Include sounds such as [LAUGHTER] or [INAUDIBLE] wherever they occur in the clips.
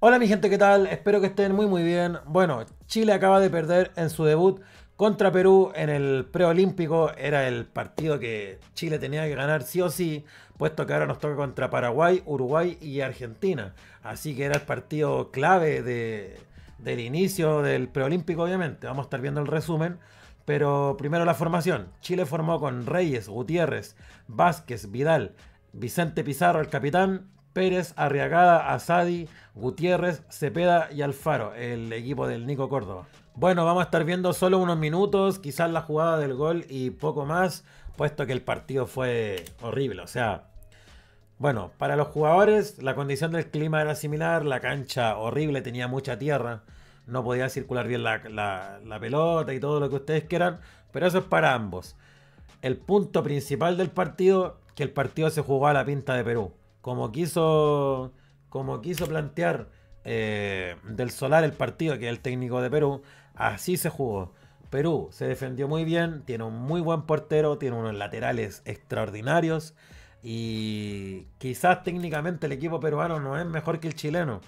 Hola mi gente, ¿qué tal? Espero que estén muy muy bien. Bueno, Chile acaba de perder en su debut contra Perú en el preolímpico. Era el partido que Chile tenía que ganar sí o sí, puesto que ahora nos toca contra Paraguay, Uruguay y Argentina. Así que era el partido clave de, del inicio del preolímpico, obviamente. Vamos a estar viendo el resumen. Pero primero la formación. Chile formó con Reyes, Gutiérrez, Vázquez, Vidal, Vicente Pizarro, el capitán, Pérez, Arriagada, Asadi, Gutiérrez, Cepeda y Alfaro, el equipo del Nico Córdoba. Bueno, vamos a estar viendo solo unos minutos, quizás la jugada del gol y poco más, puesto que el partido fue horrible. O sea, bueno, para los jugadores la condición del clima era similar, la cancha horrible, tenía mucha tierra, no podía circular bien la, la pelota y todo lo que ustedes quieran, pero eso es para ambos. El punto principal del partido, que el partido se jugó a la pinta de Perú como quiso, como quiso plantear eh, del Solar el partido, que es el técnico de Perú, así se jugó. Perú se defendió muy bien, tiene un muy buen portero, tiene unos laterales extraordinarios y quizás técnicamente el equipo peruano no es mejor que el chileno.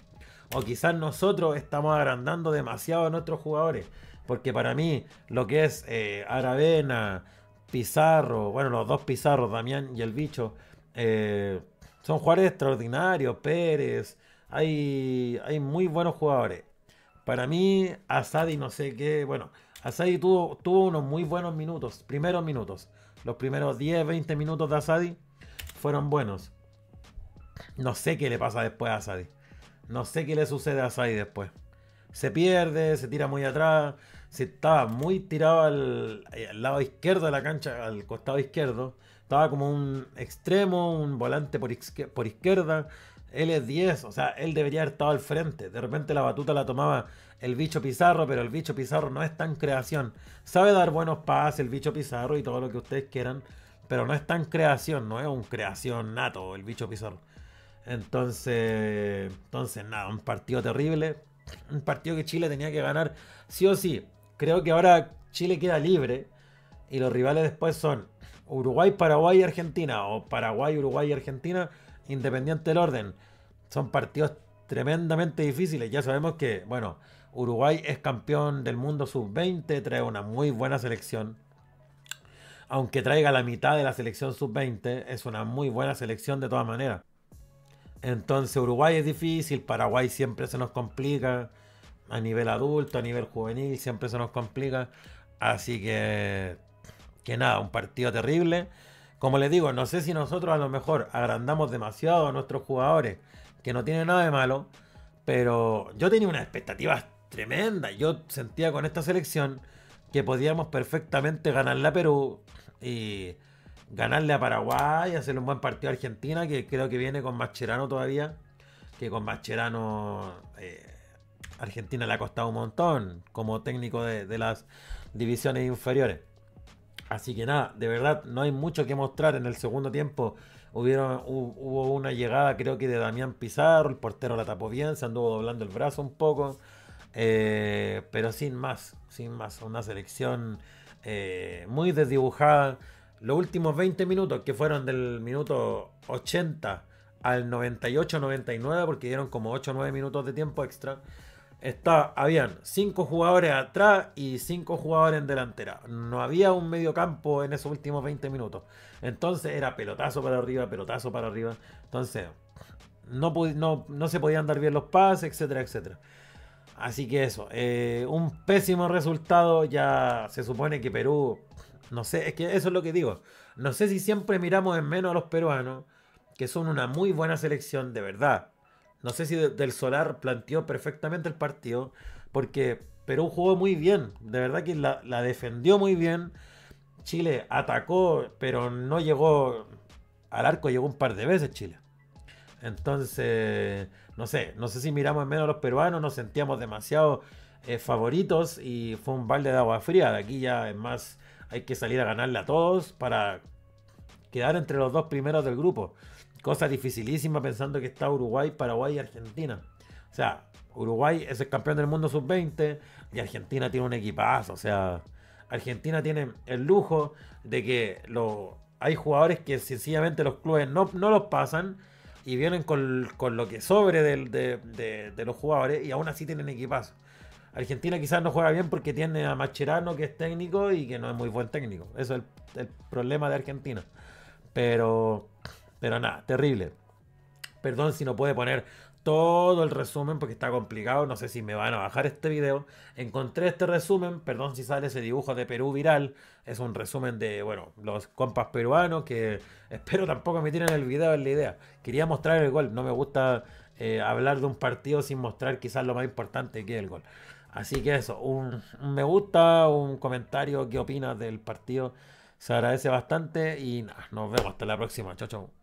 O quizás nosotros estamos agrandando demasiado a nuestros jugadores. Porque para mí lo que es eh, Aravena, Pizarro, bueno, los dos Pizarros, Damián y el bicho, eh, son jugadores extraordinarios, Pérez. Hay, hay muy buenos jugadores. Para mí, Asadi, no sé qué. Bueno, Asadi tuvo, tuvo unos muy buenos minutos, primeros minutos. Los primeros 10, 20 minutos de Asadi fueron buenos. No sé qué le pasa después a Asadi. No sé qué le sucede a Asadi después. Se pierde, se tira muy atrás. Se estaba muy tirado al, al lado izquierdo de la cancha, al costado izquierdo estaba como un extremo, un volante por, izquierda, Él es 10, o sea, él debería haber estado al frente. De repente la batuta la tomaba el bicho Pizarro, pero el bicho Pizarro no es tan creación. Sabe dar buenos pases el bicho Pizarro y todo lo que ustedes quieran, pero no es tan creación, no es un creación nato el bicho Pizarro. Entonces, entonces nada, un partido terrible, un partido que Chile tenía que ganar sí o sí. Creo que ahora Chile queda libre y los rivales después son Uruguay, Paraguay Argentina, o Paraguay, Uruguay Argentina, independiente del orden. Son partidos tremendamente difíciles. Ya sabemos que, bueno, Uruguay es campeón del mundo sub-20, trae una muy buena selección. Aunque traiga la mitad de la selección sub-20, es una muy buena selección de todas maneras. Entonces Uruguay es difícil, Paraguay siempre se nos complica, a nivel adulto, a nivel juvenil, siempre se nos complica. Así que que nada, un partido terrible. Como les digo, no sé si nosotros a lo mejor agrandamos demasiado a nuestros jugadores, que no tienen nada de malo, pero yo tenía unas expectativas tremendas. Yo sentía con esta selección que podíamos perfectamente ganarle a Perú y ganarle a Paraguay, y hacerle un buen partido a Argentina, que creo que viene con Mascherano todavía, que con Mascherano eh, Argentina le ha costado un montón como técnico de las divisiones inferiores. Así que nada, de verdad, no hay mucho que mostrar en el segundo tiempo. Hubieron, hubo una llegada, creo que de Damián Pizarro, el portero la tapó bien, se anduvo doblando el brazo un poco. Eh, pero sin más, sin más, una selección eh, muy desdibujada. Los últimos 20 minutos, que fueron del minuto 80 al 98-99, porque dieron como 8 o 9 minutos de tiempo extra, habían cinco jugadores atrás y cinco jugadores en delantera. No había un medio campo en esos últimos 20 minutos. Entonces era pelotazo para arriba, pelotazo para arriba. Entonces no, no, se podían dar bien los pases, etcétera, etcétera. Así que eso, eh, un pésimo resultado. Ya se supone que Perú, no sé, es que eso es lo que digo. No sé si siempre miramos en menos a los peruanos, que son una muy buena selección, de verdad no sé si del Solar planteó perfectamente el partido, porque Perú jugó muy bien, de verdad que la, defendió muy bien. Chile atacó, pero no llegó al arco, llegó un par de veces Chile. Entonces, no sé, no sé si miramos menos a los peruanos, nos sentíamos demasiado eh, favoritos y fue un balde de agua fría. De aquí ya es más, hay que salir a ganarle a todos para quedar entre los dos primeros del grupo. Cosa dificilísima pensando que está Uruguay, Paraguay y Argentina. O sea, Uruguay es el campeón del mundo sub-20 y Argentina tiene un equipazo. O sea, Argentina tiene el lujo de que lo, hay jugadores que sencillamente los clubes no, no los pasan y vienen con, lo que sobre de, los jugadores y aún así tienen equipazo. Argentina quizás no juega bien porque tiene a Macherano que es técnico y que no es muy buen técnico. Eso es el problema de Argentina. Pero pero nada, terrible. Perdón si no puede poner todo el resumen porque está complicado. No sé si me van a bajar este video. Encontré este resumen. Perdón si sale ese dibujo de Perú viral. Es un resumen de, bueno, los compas peruanos que [LAUGHS] espero tampoco me tiren el video en la idea. Quería mostrar el gol. No me gusta eh, hablar de un partido sin mostrar quizás lo más importante que es el gol. Así que eso, un, me gusta, un comentario, qué opinas del partido. Se agradece bastante y nada nos vemos hasta la próxima. Chao, chao.